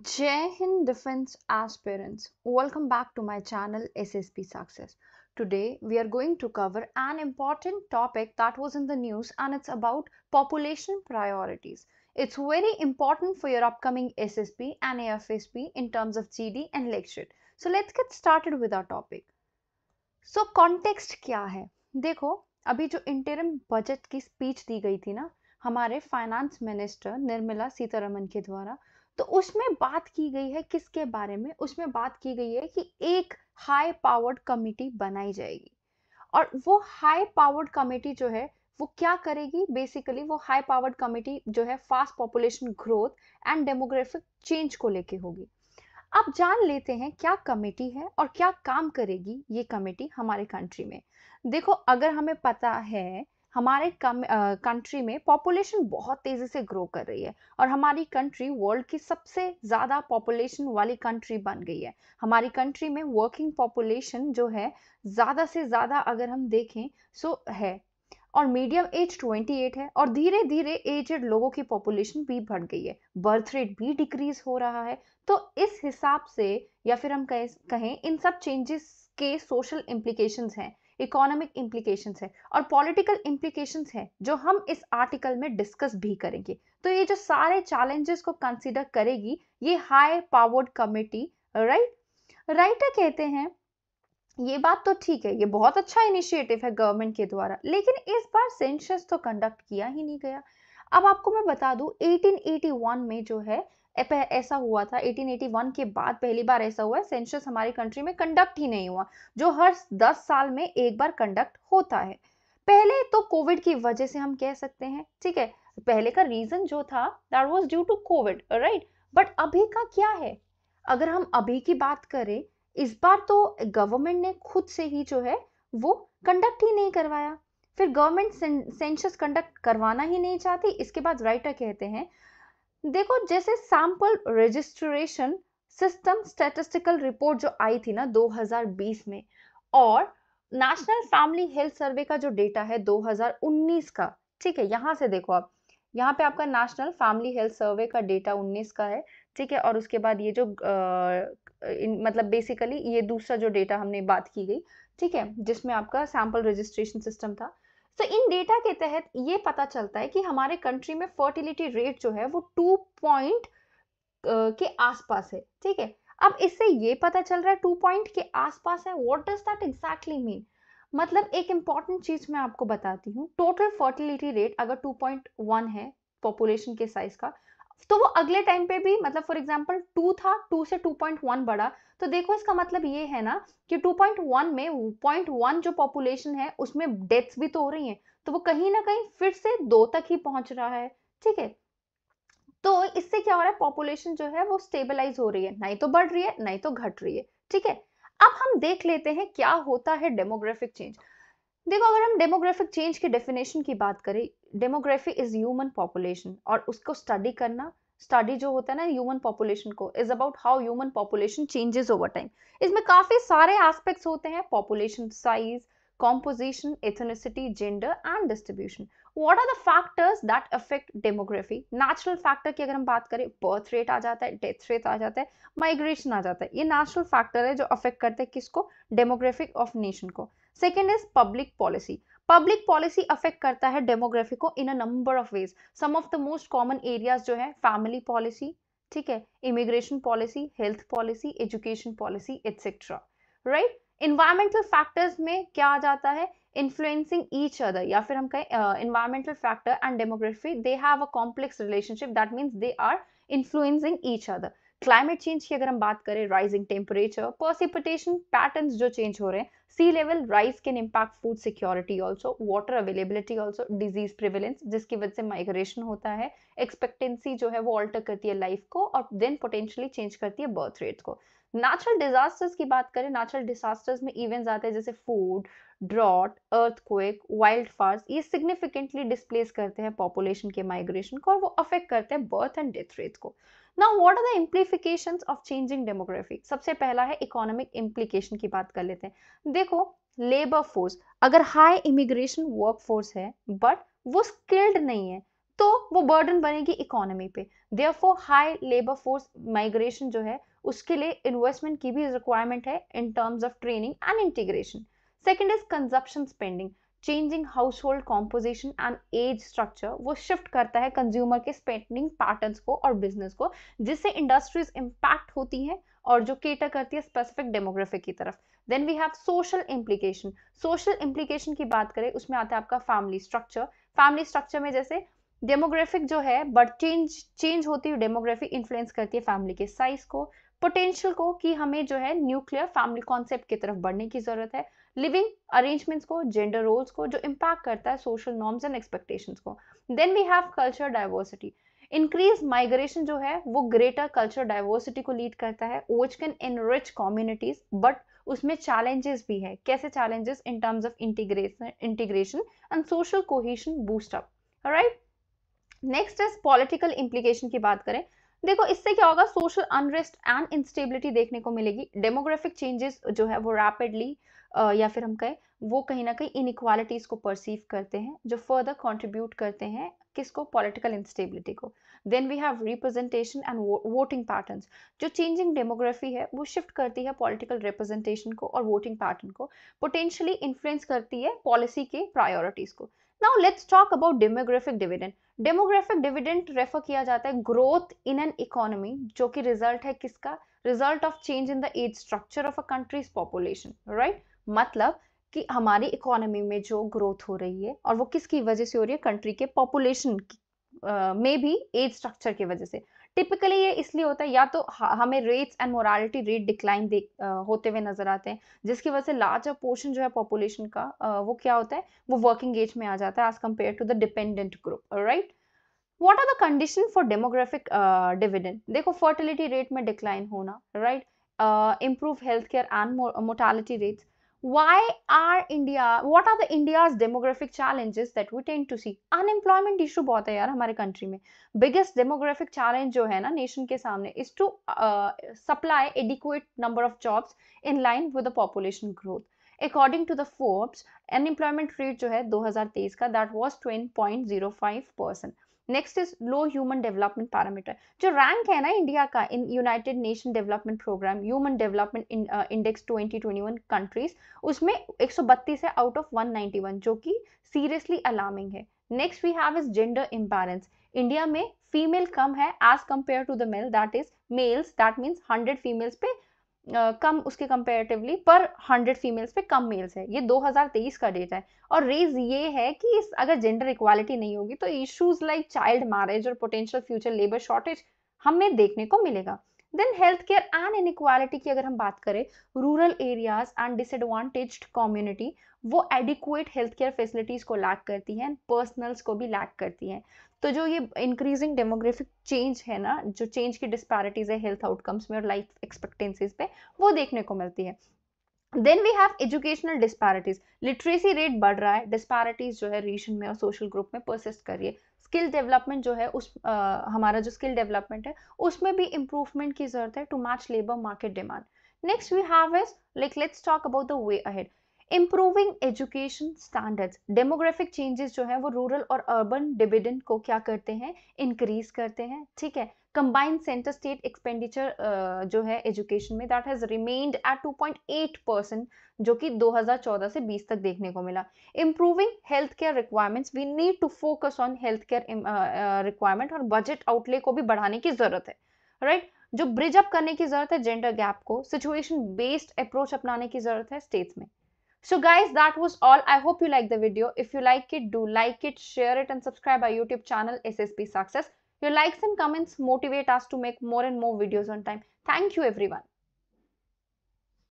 Jai Hind Defense Aspirants, welcome back to my channel SSP Success. Today we are going to cover an important topic that was in the news and it's about population priorities. It's very important for your upcoming SSP and AFSP in terms of GD and lecture. So let's get started with our topic. So context क्या है? देखो अभी जो interim budget की speech दी गई थी ना हमारे finance minister निर्मला सीतारमन के द्वारा तो उसमें बात की गई है किसके बारे में उसमें बात की गई है कि एक हाई पावर्ड कमेटी बनाई जाएगी और वो हाई पावर्ड कमेटी जो है वो क्या करेगी बेसिकली वो हाई पावर्ड कमेटी जो है fast population growth and demographic change को लेके होगी अब जान लेते हैं क्या कमेटी है और क्या काम करेगी ये कमेटी हमारे कंट्री में देखो अगर हमें पता है हमारे कम कंट्री में पॉपुलेशन बहुत तेज़ी से ग्रो कर रही है और हमारी कंट्री वर्ल्ड की सबसे ज़्यादा पॉपुलेशन वाली कंट्री बन गई है हमारी कंट्री में वर्किंग पॉपुलेशन जो है ज़्यादा से ज़्यादा अगर हम देखें सो है और मीडियम एज 28 है और धीरे धीरे एजड लोगों की पॉपुलेशन भी बढ़ गई है बर्थ रेट भी डिक्रीज हो रहा है तो इस हिसाब से या फिर हम कहें कहें इन सब चेंजेस के सोशल इम्प्लीकेशंस हैं इकोनॉमिक इम्प्लीकेशन है और पॉलिटिकल इम्प्लीकेशन है जो हम इस आर्टिकल में डिस्कस भी करेंगे तो ये जो सारे चैलेंजेस को कंसिडर करेगी ये high powered committee right writer कहते हैं ये बात तो ठीक है ये बहुत अच्छा इनिशिएटिव है गवर्नमेंट के द्वारा लेकिन इस बार सेंशस तो कंडक्ट किया ही नहीं गया अब आपको मैं बता दूं 1881 में जो है ऐसा हुआ था 1881 के बाद पहली बार ऐसा हुआ है सेंसस हमारी कंट्री में कंडक्ट ही नहीं हुआ जो हर 10 साल में एक बार कंडक्ट होता है पहले तो कोविड की वजह से हम कह सकते हैं ठीक है पहले का रीजन जो था that was due to COVID right but अभी का क्या है अगर हम अभी की बात करें इस बार तो गवर्नमेंट ने खुद से ही जो है वो कंडक्ट ही नहीं करवाया फिर गवर्नमेंट सेंशस कंडक्ट करवाना ही नहीं चाहती इसके बाद राइटर कहते हैं देखो जैसे sample registration system statistical report जो आई थी ना 2020 में और नेशनल फैमिली हेल्थ सर्वे का जो डेटा है 2019 का ठीक है यहाँ से देखो आप यहाँ पे आपका नेशनल फैमिली हेल्थ सर्वे का डेटा 19 का है ठीक है और उसके बाद ये जो आ, इन, मतलब बेसिकली ये दूसरा जो डेटा हमने बात की गई ठीक है जिसमें आपका सैम्पल रजिस्ट्रेशन सिस्टम था सो इन डेटा के तहत ये पता चलता है कि हमारे कंट्री में फर्टिलिटी रेट जो है वो टू पॉइंट के आसपास है ठीक है अब इससे ये पता चल रहा है टू पॉइंट के आसपास है what does that exactly mean मतलब एक इंपॉर्टेंट चीज मैं आपको बताती हूँ टोटल फर्टिलिटी रेट अगर टू पॉइंट वन है पॉपुलेशन के साइज का तो वो अगले टाइम पे भी मतलब फॉर एग्जाम्पल टू था टू से टू पॉइंट वन बढ़ा तो देखो इसका मतलब ये है ना कि वन में वन जो पॉपुलेशन है उसमें डेथ्स भी तो हो रही हैं तो वो कहीं ना कहीं फिर से दो तक ही पहुंच रहा है ठीक है तो इससे क्या हो रहा है पॉपुलेशन जो है वो स्टेबलाइज हो रही है नहीं तो बढ़ रही है नहीं तो घट रही है ठीक है अब हम देख लेते हैं क्या होता है डेमोग्राफिक चेंज देखो अगर हम डेमोग्राफिक चेंज की डेफिनेशन की बात करें डेमोग्राफी इज ह्यूमन पॉपुलेशन और उसको स्टडी करना स्टडी जो होता है ना ह्यूमन पॉपुलेशन को is about how human population changes over time इसमें काफी सारे एस्पेक्ट्स होते हैं population size composition ethnicity gender and distribution what are the factors that affect demography natural factor की अगर हम बात करें बर्थ रेट आ जाता है डेथ रेट आ जाता है माइग्रेशन आ जाता है ये नेचुरल फैक्टर है जो अफेक्ट करते हैं किसको डेमोग्राफिक ऑफ नेशन को second is public policy public policy affect करता है डेमोग्राफी को in a number of ways some of the most common areas जो है फैमिली पॉलिसी ठीक है immigration policy health policy education policy etcetera right environmental factors में क्या आ जाता है इन्फ्लुएंसिंग ईच अदर या फिर हम कहें environmental factor and demography they have a complex relationship that means they are influencing each other climate change की अगर हम बात करें राइजिंग टेम्परेचर पर्सिपिटेशन पैटर्न जो चेंज हो रहे हैं sea level rise can impact food security also water availability also disease prevalence जिसकी वजह से माइग्रेशन होता है एक्सपेक्टेंसी जो है वो ऑल्टर करती है लाइफ को और देन पोटेंशियली चेंज करती है बर्थ रेट को नेचुरल डिजास्टर्स की बात करें नेचुरल डिजास्टर्स में इवेंट्स आते हैं जैसे food drought earthquake wildfire ये सिग्निफिकेंटली डिस्प्लेस करते हैं पॉपुलेशन के माइग्रेशन को और वो अफेक्ट करते हैं बर्थ एंड डेथ रेट को now what are the implication of changing demography सबसे पहला है इकोनॉमिक इम्प्लीकेशन की बात कर लेते हैं देखो लेबर फोर्स अगर हाई इमिग्रेशन वर्क फोर्स है बट वो स्किल्ड नहीं है तो वो बर्डन बनेगी इकोनॉमी पे therefore high labour force migration जो है उसके लिए इन्वेस्टमेंट की भी रिक्वायरमेंट है in terms of training and integration second is consumption spending changing household composition and age structure वो शिफ्ट करता है कंज्यूमर के स्पेंडिंग पैटर्न को और बिजनेस को जिससे इंडस्ट्रीज इम्पैक्ट होती हैं और जो केटर करती है स्पेसिफिक डेमोग्राफिक की तरफ then we have social implication social implication की बात करें उसमें आता है आपका फैमिली स्ट्रक्चर फैमिली स्ट्रक्चर में जैसे डेमोग्राफिक जो है बट चेंज चेंज होती हुई डेमोग्राफी इन्फ्लुएंस करती है फैमिली के साइज को पोटेंशियल को कि हमें जो है न्यूक्लियर फैमिली कॉन्सेप्ट की तरफ बढ़ने की जरूरत है लिविंग अरेंजमेंट्स को जेंडर रोल्स को जो इम्पैक्ट करता है सोशल नॉर्म्स एंड एक्सपेक्टेशंस को then we have culture diversity increase migration जो है वो ग्रेटर कल्चर डाइवर्सिटी को लीड करता है which can enrich communities but उसमें चैलेंजेस भी है कैसे challenges in terms of integration integration and social cohesion boost up right next is political implication की बात करें देखो इससे क्या होगा सोशल अनरेस्ट एंड इंस्टेबिलिटी देखने को मिलेगी डेमोग्राफिक चेंजेस जो है वो रैपिडली या फिर हम कहें वो कहीं ना कहीं इनक्वालिटीज़ को परसीव करते हैं जो फर्दर कंट्रीब्यूट करते हैं किसको पॉलिटिकल इंस्टेबिलिटी को then we have representation and voting pattern जो चेंजिंग डेमोग्राफी है वो शिफ्ट करती है पॉलिटिकल रिप्रेजेंटेशन को और वोटिंग पैटर्न को पोटेंशियली इन्फ्लुएंस करती है पॉलिसी के प्रायोरिटीज़ को now let's talk about demographic dividend demographic dividend refer किया जाता है ग्रोथ इन एन इकोनॉमी जो कि रिजल्ट है किसका result of change in the age structure of a country's population right मतलब कि हमारी इकोनॉमी में जो ग्रोथ हो रही है और वो किसकी वजह से हो रही है कंट्री के पॉपुलेशन में भी एज स्ट्रक्चर की वजह से टिपिकली ये इसलिए होता है या तो हमें rates and mortality rate decline देख होते हुए नजर आते हैं जिसकी वजह से लार्जर पोर्शन जो है पॉपुलेशन का वो क्या होता है वो वर्किंग एज में आ जाता है as compare to the dependent group right what are the condition for demographic dividend देखो फर्टिलिटी रेट में डिक्लाइन होना right improve health care and mortality rates why are India, what are the India's demographic challenges that we tend to see? Unemployment issue बहुत है यार हमारे country में. Biggest demographic challenge जो है ना nation के सामने is to uh, supply adequate number of jobs in line with the population growth. According to the Forbes, unemployment rate जो है 2023 का that was 20.05 percent. Next is low human development parameter जो rank है ना India का in United Nation Development Programme human development index 2021 countries उसमें 132 है out of 191 जो कि सीरियसली अलार्मिंग है next we have is gender imbalance India में फीमेल कम है as compare to the male that is males that means hundred females पे कम उसके कंपेरेटिवली पर हंड्रेड फीमेल्स पे कम मेल्स है ये 2023 का डेटा है और रेज ये है कि इस अगर जेंडर इक्वालिटी नहीं होगी तो इश्यूज लाइक चाइल्ड मैरिज और पोटेंशियल फ्यूचर लेबर शॉर्टेज हमें देखने को मिलेगा then health care and inequality की अगर हम बात करें rural areas and disadvantaged community वो एडिकुएट हेल्थ केयर फैसिलिटीज़ को लैक करती हैं पर्सनल्स को भी लैक करती हैं तो जो ये इंक्रीजिंग डेमोग्राफिक चेंज है ना जो चेंज की डिस्पैरिटीज़ है हेल्थ आउटकम्स में और लाइफ एक्सपेक्टेंसीज पे वो देखने को मिलती है then we have educational disparities literacy rate बढ़ रहा है डिस्पैरिटीज जो है रीजन में और सोशल ग्रुप में परसिस्ट करिए स्किल डेवलपमेंट जो है उस आ, हमारा जो स्किल डेवलपमेंट है उसमें भी इम्प्रूवमेंट की जरूरत है to match labour market demand next we have is like let's talk about the way ahead improving education standards demographic changes जो है वो रूरल और अर्बन डिविडेंड को क्या करते हैं इंक्रीज करते हैं ठीक है कंबाइंड सेंटर स्टेट एक्सपेंडिचर जो है एजुकेशन में that has remained at 2.8 percent जो कि 2014 से 20 तक देखने को मिला improving health care requirements we need to focus on health care requirement और बजट आउटले को भी बढ़ाने की जरूरत है राइट right? जो ब्रिज अप करने की जरूरत है जेंडर गैप को सिचुएशन बेस्ड अप्रोच अपनाने की जरूरत है स्टेट्स में so guys that was all i hope you like the video if you like it do like it share it and subscribe our youtube channel ssp success your likes and comments motivate us to make more and more videos on time thank you everyone